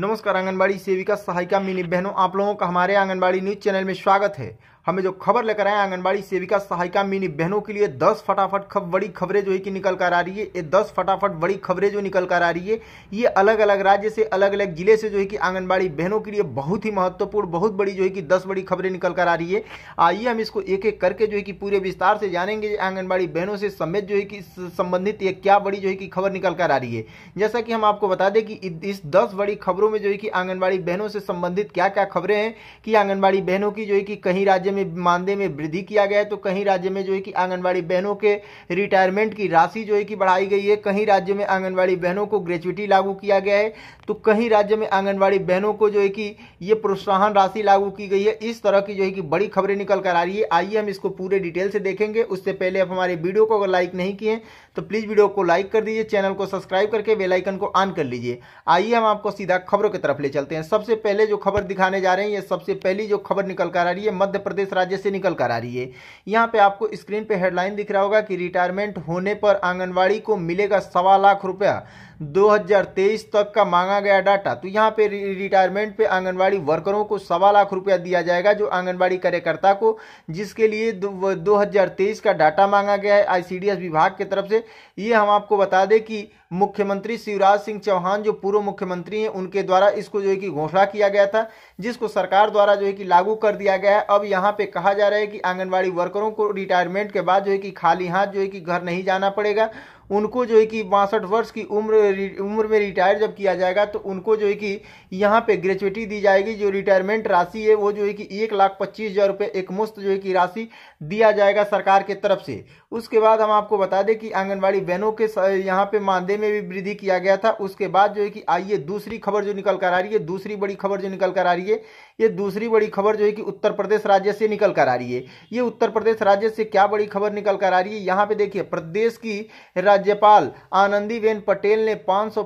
नमस्कार आंगनबाड़ी सेविका सहायिका मिनी बहनों आप लोगों का हमारे आंगनबाड़ी न्यूज चैनल में स्वागत है हमें जो खबर लेकर आए आंगनबाड़ी सेविका सहायिका मिनी बहनों के लिए दस फटाफट खब बड़ी खबरें जो है कि निकल कर आ रही है ये दस फटाफट बड़ी खबरें जो निकल कर आ रही है ये अलग अलग राज्य से अलग अलग जिले से जो है कि आंगनबाड़ी बहनों के लिए बहुत ही महत्वपूर्ण बहुत बड़ी जो है कि दस बड़ी खबरें निकल कर आ रही है आइए हम इसको एक एक करके जो है कि पूरे विस्तार से जानेंगे आंगनबाड़ी बहनों से समेत जो है कि संबंधित ये क्या बड़ी जो है कि खबर निकल कर आ रही है जैसा कि हम आपको बता दें कि इस दस बड़ी खबरों में जो है कि आंगनबाड़ी बहनों से संबंधित क्या क्या खबरें हैं कि आंगनबाड़ी बहनों की जो है कि कहीं राज्य में में मानदेय में वृद्धि किया गया है तो कहीं राज्य में जो है कि आंगनबाड़ी बहनों के रिटायरमेंट की राशि जो है कि बढ़ाई गई है कहीं राज्य में आंगनबाड़ी बहनों को ग्रेचुटी लागू किया गया है तो कहीं राज्य में आंगनबाड़ी बहनों को जो है कि ये प्रोत्साहन राशि लागू की गई है इस तरह की जो है कि बड़ी खबरें निकल कर आ रही है आइए हम इसको पूरे डिटेल से देखेंगे उससे पहले आप हमारे वीडियो को अगर लाइक नहीं किए तो प्लीज़ वीडियो को लाइक कर दीजिए चैनल को सब्सक्राइब करके बेलाइकन को ऑन कर लीजिए आइए हम आपको सीधा खबरों की तरफ ले चलते हैं सबसे पहले जो खबर दिखाने जा रहे हैं ये सबसे पहली जो खबर निकल कर आ रही है मध्य प्रदेश इस राज्य से निकल कर आ रही है यहाँ पे आपको स्क्रीन पे हेडलाइन दिख रहा होगा कि रिटायरमेंट होने पर आंगनवाड़ी को मिलेगा सवा लाख रुपया 2023 तक का मांगा गया डाटा तो यहाँ पे रिटायरमेंट पे आंगनवाड़ी वर्करों को सवा लाख रुपया दिया जाएगा जो आंगनवाड़ी कार्यकर्ता को जिसके लिए दो का डाटा मांगा गया है आई विभाग की तरफ से ये हम आपको बता दें कि मुख्यमंत्री शिवराज सिंह चौहान जो पूर्व मुख्यमंत्री हैं उनके द्वारा इसको जो है कि घोषणा किया गया था जिसको सरकार द्वारा जो है कि लागू कर दिया गया है अब यहाँ पे कहा जा रहा है कि आंगनबाड़ी वर्करों को रिटायरमेंट के बाद जो है कि खाली हाथ जो है कि घर नहीं जाना पड़ेगा उनको जो है कि बासठ वर्ष की उम्र उम्र में रिटायर जब किया जाएगा तो उनको जो है कि यहाँ पे ग्रेचुटी दी जाएगी जो रिटायरमेंट राशि है वो जो है कि एक लाख पच्चीस हज़ार रुपये एक मुश्त जो है कि राशि दिया जाएगा सरकार के तरफ से उसके बाद हम आपको बता दें कि आंगनबाड़ी बहनों के यहाँ पे मानदेय में भी वृद्धि किया गया था उसके बाद जो है कि आइए दूसरी खबर जो निकल कर आ रही है दूसरी बड़ी खबर जो निकल कर आ रही है ये दूसरी बड़ी खबर जो है कि उत्तर प्रदेश राज्य से निकल कर आ रही है ये उत्तर प्रदेश राज्य से क्या बड़ी खबर निकल कर आ रही है यहाँ पे देखिए प्रदेश की राज्यपाल आनंदीबेन पटेल ने पाँच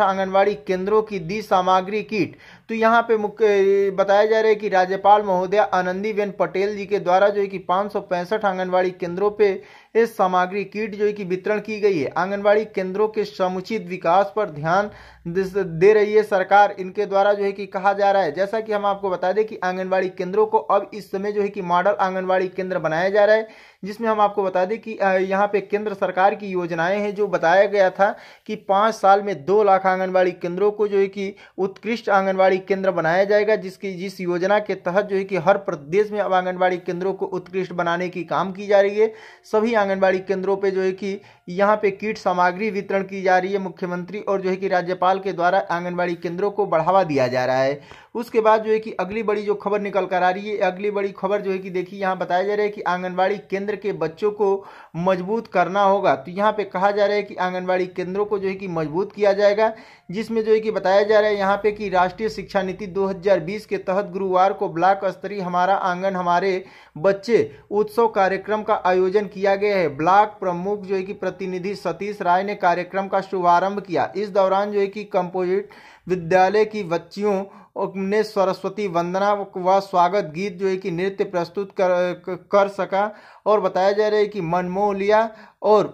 आंगनबाड़ी केंद्रों की दी सामग्री किट तो यहाँ पे मुख्य बताया जा रहा है कि राज्यपाल महोदया आनंदीबेन पटेल जी के द्वारा जो है कि पाँच आंगनबाड़ी केंद्रों पर इस सामग्री किट जो है कि वितरण की गई है आंगनबाड़ी केंद्रों के समुचित विकास पर ध्यान दे रही है सरकार इनके द्वारा जो है कि कहा जा रहा है जैसा कि हम आपको बता दें कि आंगनबाड़ी केंद्रों को अब इस समय जो है कि मॉडल आंगनबाड़ी केंद्र बनाया जा रहा है जिसमें हम आपको बता दें कि यहाँ पे केंद्र सरकार की योजनाएं हैं जो बताया गया था कि पाँच साल में दो लाख आंगनबाड़ी केंद्रों को जो है कि उत्कृष्ट आंगनबाड़ी केंद्र बनाया जाएगा जिसकी जिस योजना के तहत जो है कि हर प्रदेश में अब आंगनबाड़ी केंद्रों को उत्कृष्ट बनाने की काम की जा रही है सभी आंगनबाड़ी केंद्रों पे जो है कि यहाँ पे किट सामग्री वितरण की जा रही है मुख्यमंत्री और जो है कि राज्यपाल के द्वारा आंगनबाड़ी केंद्रों को बढ़ावा दिया जा रहा है उसके बाद जो है कि अगली बड़ी जो खबर निकल कर आ रही है अगली बड़ी खबर जो है कि देखिए यहाँ बताया जा रहा है कि आंगनबाड़ी केंद्र के बच्चों को मजबूत करना होगा तो यहाँ पे कहा जा रहा है कि आंगनबाड़ी केंद्रों को जो है कि मजबूत किया जाएगा जिसमें जो है कि बताया जा रहा है यहाँ पे कि राष्ट्रीय शिक्षा नीति दो के तहत गुरुवार को ब्लॉक स्तरीय हमारा आंगन हमारे बच्चे उत्सव कार्यक्रम का आयोजन किया गया है ब्लॉक प्रमुख जो है कि प्रतिनिधि सतीश राय ने कार्यक्रम का शुभारंभ किया इस दौरान जो है कि कंपोजिट विद्यालय की बच्चियों ने सरस्वती वंदना व स्वागत गीत जो है कि नृत्य प्रस्तुत कर कर सका और बताया जा रहा है कि मनमोहलिया और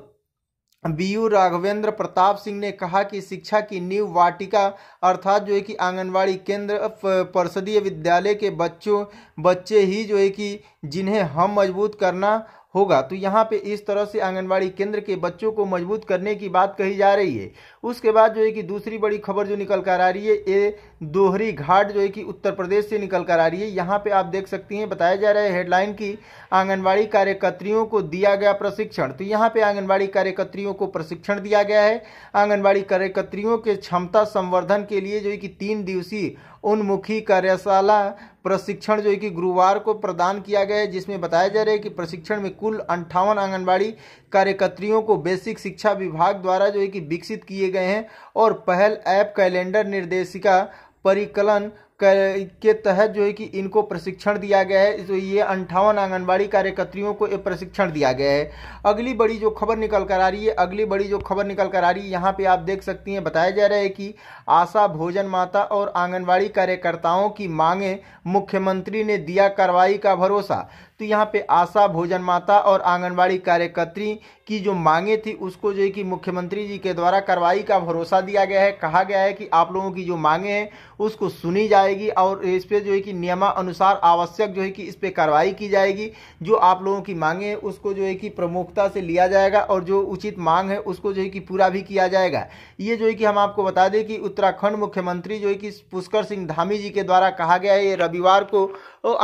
बीयू राघवेंद्र प्रताप सिंह ने कहा कि शिक्षा की नींव वाटिका अर्थात जो है कि आंगनवाड़ी केंद्र परसदीय विद्यालय के बच्चों बच्चे ही जो है कि जिन्हें हम मजबूत करना होगा तो यहाँ पे इस तरह से आंगनबाड़ी केंद्र के बच्चों को मजबूत करने की बात कही जा रही है उसके बाद जो है कि दूसरी बड़ी खबर जो निकल कर आ रही है ये दोहरी घाट जो है कि उत्तर प्रदेश से निकल कर आ रही है यहाँ पे आप देख सकती हैं बताया जा रहा है हेडलाइन की आंगनबाड़ी कार्यकर्त्रियों को दिया गया प्रशिक्षण तो यहाँ पे आंगनबाड़ी कार्यकर्त्रियों को प्रशिक्षण दिया गया है आंगनबाड़ी कार्यकर्त्रियों के क्षमता संवर्धन के लिए जो है कि तीन दिवसीय उन्मुखी कार्यशाला प्रशिक्षण जो है कि गुरुवार को प्रदान किया गया है जिसमें बताया जा रहा है कि प्रशिक्षण में कुल अंठावन आंगनबाड़ी कार्यकर्त्रियों को बेसिक शिक्षा विभाग द्वारा जो है कि विकसित किए गए हैं और पहल ऐप कैलेंडर निर्देशिका परिकलन के तहत जो है कि इनको प्रशिक्षण दिया गया है जो तो ये अंठावन आंगनबाड़ी कार्यकर्तियों को प्रशिक्षण दिया गया है अगली बड़ी जो खबर निकल कर आ रही है अगली बड़ी जो खबर निकल कर आ रही है यहाँ पे आप देख सकती हैं बताया जा रहा है कि आशा भोजन माता और आंगनबाड़ी कार्यकर्ताओं की मांगे मुख्यमंत्री ने दिया कार्रवाई का भरोसा तो यहाँ पे आशा भोजन माता और आंगनबाड़ी कार्यकर्त्री की जो मांगे थी उसको जो है कि मुख्यमंत्री जी के द्वारा कार्रवाई का भरोसा दिया गया है कहा गया है कि आप लोगों की जो मांगे हैं उसको सुनी जा जाएगी और इस पर जो है कि नियमानुसार आवश्यक जो है कि इस पर कार्रवाई की जाएगी जो आप लोगों की मांगे हैं उसको जो है कि प्रमुखता से लिया जाएगा और जो उचित मांग है उसको जो है कि पूरा भी किया जाएगा ये जो है कि हम आपको बता दें कि उत्तराखंड मुख्यमंत्री जो है कि पुष्कर सिंह धामी जी के द्वारा कहा गया है ये रविवार को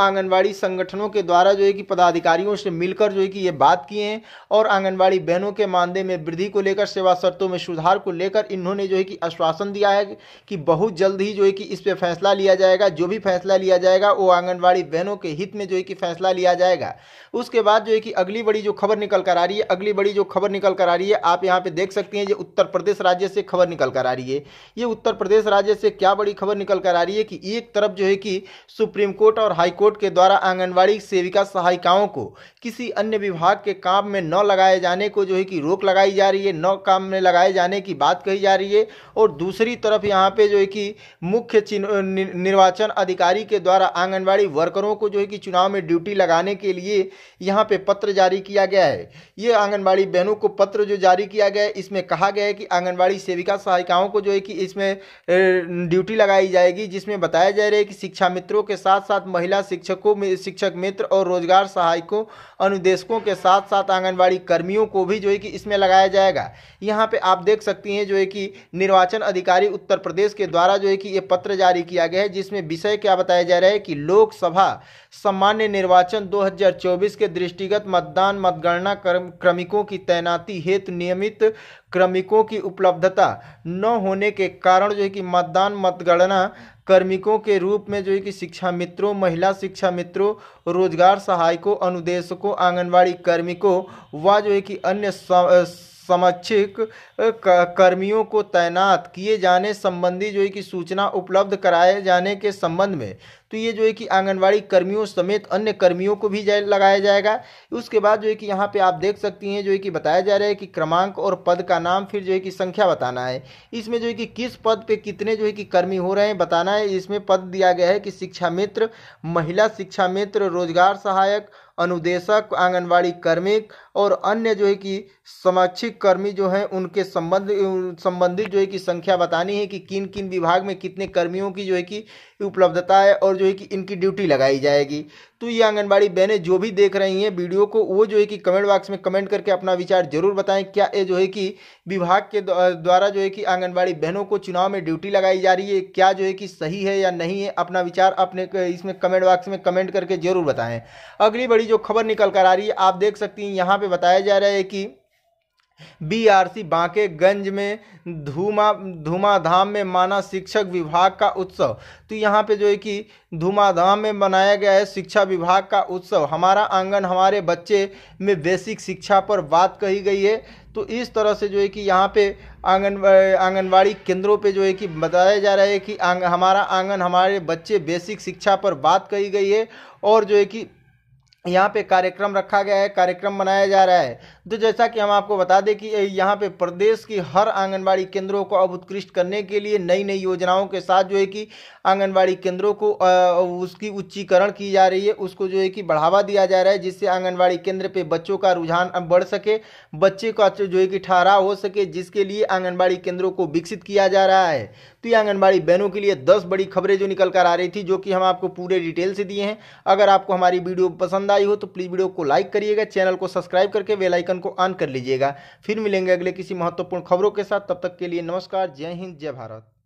आंगनबाड़ी संगठनों के द्वारा जो है कि पदाधिकारियों से मिलकर जो है कि ये बात किए हैं और आंगनबाड़ी बहनों के मानदेय में वृद्धि को लेकर सेवा शर्तों में सुधार को लेकर इन्होंने जो है कि आश्वासन दिया है कि बहुत जल्द ही जो है कि इस पर फैसला लिया लिया जाएगा जो भी फैसला लिया जाएगा वो आंगनबाड़ी बहनों के हित में जो है कि फैसला लिया जाएगा उसके बाद जो है कि अगली बड़ी जो खबर निकल कर आ रही है अगली बड़ी जो खबर निकल कर आ रही है आप यहाँ पे देख सकते हैं ये उत्तर प्रदेश राज्य से खबर निकल कर आ रही है ये उत्तर प्रदेश राज्य से क्या बड़ी खबर निकल कर आ रही है कि एक तरफ जो है कि सुप्रीम कोर्ट और हाईकोर्ट के द्वारा आंगनबाड़ी सेविका सहायिकाओं को किसी अन्य विभाग के काम में न लगाए जाने को जो है कि रोक लगाई जा रही है न काम में लगाए जाने की बात कही जा रही है और दूसरी तरफ यहाँ पे जो है कि मुख्य निर्वाचन अधिकारी के द्वारा आंगनबाड़ी वर्करों को जो है कि चुनाव में ड्यूटी लगाने के लिए यहाँ पे पत्र जारी किया गया है ये आंगनबाड़ी बहनों को पत्र जो जारी किया गया है इसमें कहा गया है कि आंगनबाड़ी सेविका सहायिकाओं को जो है कि इसमें ड्यूटी लगाई जाएगी जिसमें बताया जा रहा है कि शिक्षा मित्रों के साथ साथ महिला शिक्षकों में शिक्षक मित्र और रोजगार सहायकों अनुदेशकों के साथ साथ आंगनबाड़ी कर्मियों को भी जो है कि इसमें लगाया जाएगा यहाँ पर आप देख सकती हैं जो है कि निर्वाचन अधिकारी उत्तर प्रदेश के द्वारा जो है कि ये पत्र जारी किया गया है है जिसमें विषय क्या बताया जा रहा है कि लोकसभा सामान्य निर्वाचन 2024 के दृष्टिगत मतदान मतगणना क्रमिकों की तैनाती हेतु नियमित क्रमिकों की उपलब्धता न होने के कारण जो है कि मतदान मतगणना कर्मिकों के रूप में जो है कि शिक्षा मित्रों महिला शिक्षा मित्रों रोजगार सहायकों अनुदेशकों आंगनबाड़ी कर्मिकों व जो है कि अन्य समक्षिक कर्मियों को तैनात किए जाने संबंधी जो है कि सूचना उपलब्ध कराए जाने के संबंध में तो ये जो है कि आंगनबाड़ी कर्मियों समेत अन्य कर्मियों को भी जाए लगाया जाएगा उसके बाद जो है कि यहाँ पे आप देख सकती हैं जो है कि बताया जा रहा है कि क्रमांक और पद का नाम फिर जो है कि संख्या बताना है इसमें जो है कि किस पद पे कितने जो है कि कर्मी हो रहे हैं बताना है इसमें पद दिया गया है कि शिक्षा मित्र महिला शिक्षा मित्र रोजगार सहायक अनुदेशक आंगनवाड़ी कर्मिक और अन्य जो है कि समाचिक कर्मी जो हैं उनके संबंध संबंधित जो है कि संख्या बतानी है कि किन किन विभाग में कितने कर्मियों की जो है कि उपलब्धता है और जो है कि इनकी ड्यूटी लगाई जाएगी तो ये आंगनबाड़ी बहनें जो भी देख रही हैं वीडियो को वो जो है कि कमेंट बॉक्स में कमेंट करके अपना विचार जरूर बताएं क्या ये जो है कि विभाग के द्वारा जो है कि आंगनबाड़ी बहनों को चुनाव में ड्यूटी लगाई जा रही है क्या जो है कि सही है या नहीं है अपना विचार अपने इसमें कमेंट बॉक्स में कमेंट करके जरूर बताएं अगली बड़ी जो खबर निकल कर आ रही है आप देख सकती हैं यहाँ पर बताया जा रहा है कि बीआरसी बांकेगंज में धूमा धूमाधाम में माना शिक्षक विभाग का उत्सव तो यहाँ पे जो है कि धूमाधाम में मनाया गया है शिक्षा विभाग का उत्सव हमारा आंगन हमारे बच्चे में बेसिक शिक्षा पर बात कही गई है तो इस तरह से जो है कि यहाँ पे आंगन आंगनबाड़ी केंद्रों पे जो है कि बताया जा रहा है कि आंग, हमारा आंगन हमारे बच्चे बेसिक शिक्षा पर बात कही गई है और जो है कि यहाँ पे कार्यक्रम रखा गया है कार्यक्रम मनाया जा रहा है तो जैसा कि हम आपको बता दें कि यहाँ पे प्रदेश की हर आंगनबाड़ी केंद्रों को अब उत्कृष्ट करने के लिए नई नई योजनाओं के साथ जो है कि आंगनबाड़ी केंद्रों को उसकी उच्चीकरण की जा रही है उसको जो है कि बढ़ावा दिया जा रहा है जिससे आंगनबाड़ी केंद्र पे बच्चों का रुझान बढ़ सके बच्चे का जो है कि ठहराव हो सके जिसके लिए आंगनबाड़ी केंद्रों को विकसित किया जा रहा है तो ये आंगनबाड़ी बहनों के लिए दस बड़ी खबरें जो निकल कर आ रही थी जो कि हम आपको पूरे डिटेल से दिए हैं अगर आपको हमारी वीडियो पसंद आई हो तो प्लीज़ वीडियो को लाइक करिएगा चैनल को सब्सक्राइब करके वेलाइकन नोटिफिकेशन को ऑन कर लीजिएगा फिर मिलेंगे अगले किसी महत्वपूर्ण खबरों के साथ तब तक के लिए नमस्कार जय हिंद जय भारत